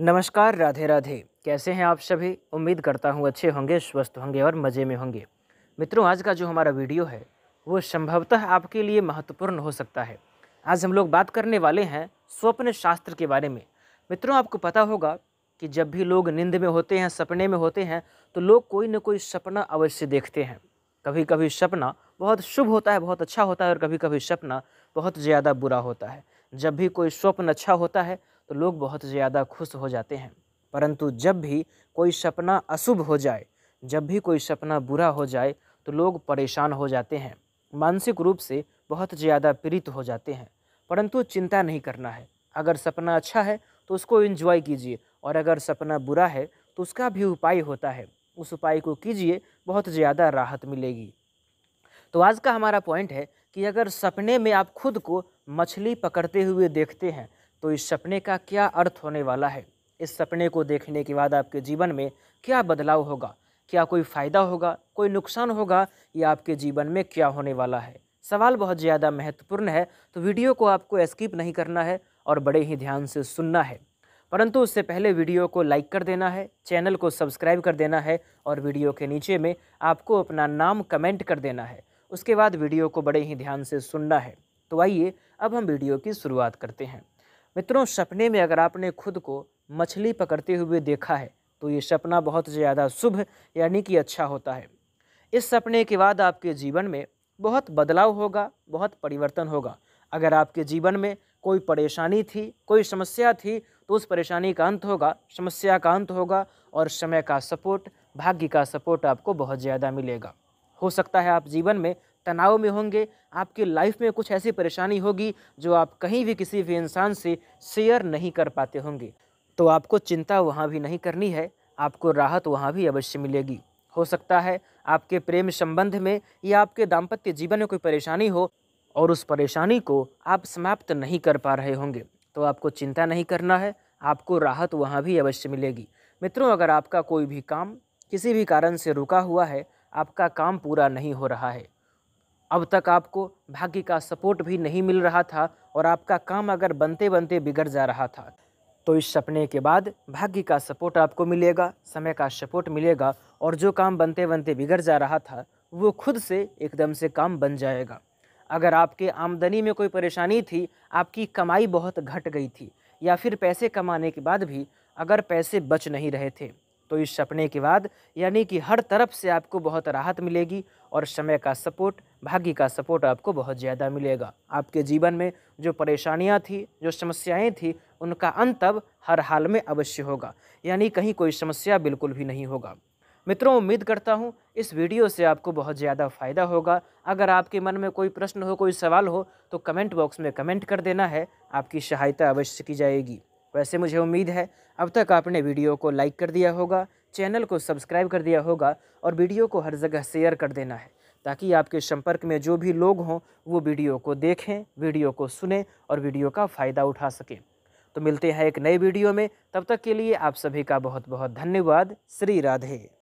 नमस्कार राधे राधे कैसे हैं आप सभी उम्मीद करता हूँ अच्छे होंगे स्वस्थ होंगे और मज़े में होंगे मित्रों आज का जो हमारा वीडियो है वो संभवतः आपके लिए महत्वपूर्ण हो सकता है आज हम लोग बात करने वाले हैं स्वप्न शास्त्र के बारे में मित्रों आपको पता होगा कि जब भी लोग नींद में होते हैं सपने में होते हैं तो लोग कोई ना कोई सपना अवश्य देखते हैं कभी कभी सपना बहुत शुभ होता है बहुत अच्छा होता है और कभी कभी सपना बहुत ज़्यादा बुरा होता है जब भी कोई स्वप्न अच्छा होता है तो लोग बहुत ज़्यादा खुश हो जाते हैं परंतु जब भी कोई सपना अशुभ हो जाए जब भी कोई सपना बुरा हो जाए तो लोग परेशान हो जाते हैं मानसिक रूप से बहुत ज़्यादा पीड़ित हो जाते हैं परंतु चिंता नहीं करना है अगर सपना अच्छा है तो उसको एंजॉय कीजिए और अगर सपना बुरा है तो उसका भी उपाय होता है उस उपाय को कीजिए बहुत ज़्यादा राहत मिलेगी तो आज का हमारा पॉइंट है कि अगर सपने में आप खुद को मछली पकड़ते हुए देखते हैं तो इस सपने का क्या अर्थ होने वाला है इस सपने को देखने के बाद आपके जीवन में क्या बदलाव होगा क्या कोई फ़ायदा होगा कोई नुकसान होगा या आपके जीवन में क्या होने वाला है सवाल बहुत ज़्यादा महत्वपूर्ण है तो वीडियो को आपको स्किप नहीं करना है और बड़े ही ध्यान से सुनना है परंतु उससे पहले वीडियो को लाइक कर देना है चैनल को सब्सक्राइब कर देना है और वीडियो के नीचे में आपको अपना नाम कमेंट कर देना है उसके बाद वीडियो को बड़े ही ध्यान से सुनना है तो आइए अब हम वीडियो की शुरुआत करते हैं मित्रों सपने में अगर आपने खुद को मछली पकड़ते हुए देखा है तो ये सपना बहुत ज़्यादा शुभ यानी कि अच्छा होता है इस सपने के बाद आपके जीवन में बहुत बदलाव होगा बहुत परिवर्तन होगा अगर आपके जीवन में कोई परेशानी थी कोई समस्या थी तो उस परेशानी का अंत होगा समस्या का अंत होगा और समय का सपोर्ट भाग्य का सपोर्ट आपको बहुत ज़्यादा मिलेगा हो सकता है आप जीवन में तनाव में होंगे आपकी लाइफ में कुछ ऐसी परेशानी होगी जो आप कहीं भी किसी भी इंसान से शेयर नहीं कर पाते होंगे तो आपको चिंता वहाँ भी नहीं करनी है आपको राहत वहाँ भी अवश्य मिलेगी हो सकता है आपके प्रेम संबंध में या आपके दाम्पत्य जीवन में कोई परेशानी हो और उस परेशानी को आप समाप्त नहीं कर पा रहे होंगे तो आपको चिंता नहीं करना है आपको राहत वहाँ भी अवश्य मिलेगी मित्रों अगर आपका कोई भी काम किसी भी कारण से रुका हुआ है आपका काम पूरा नहीं हो रहा है अब तक आपको भाग्य का सपोर्ट भी नहीं मिल रहा था और आपका काम अगर बनते बनते बिगड़ जा रहा था तो इस सपने के बाद भाग्य का सपोर्ट आपको मिलेगा समय का सपोर्ट मिलेगा और जो काम बनते बनते बिगड़ जा रहा था वो खुद से एकदम से काम बन जाएगा अगर आपके आमदनी में कोई परेशानी थी आपकी कमाई बहुत घट गई थी या फिर पैसे कमाने के बाद भी अगर पैसे बच नहीं रहे थे तो इस सपने के बाद यानी कि हर तरफ से आपको बहुत राहत मिलेगी और समय का सपोर्ट भाग्य का सपोर्ट आपको बहुत ज़्यादा मिलेगा आपके जीवन में जो परेशानियाँ थी जो समस्याएँ थी उनका अंत अब हर हाल में अवश्य होगा यानी कहीं कोई समस्या बिल्कुल भी नहीं होगा मित्रों उम्मीद करता हूँ इस वीडियो से आपको बहुत ज़्यादा फ़ायदा होगा अगर आपके मन में कोई प्रश्न हो कोई सवाल हो तो कमेंट बॉक्स में कमेंट कर देना है आपकी सहायता अवश्य की जाएगी वैसे मुझे उम्मीद है अब तक आपने वीडियो को लाइक कर दिया होगा चैनल को सब्सक्राइब कर दिया होगा और वीडियो को हर जगह शेयर कर देना है ताकि आपके संपर्क में जो भी लोग हों वो वीडियो को देखें वीडियो को सुने और वीडियो का फ़ायदा उठा सकें तो मिलते हैं एक नए वीडियो में तब तक के लिए आप सभी का बहुत बहुत धन्यवाद श्री राधे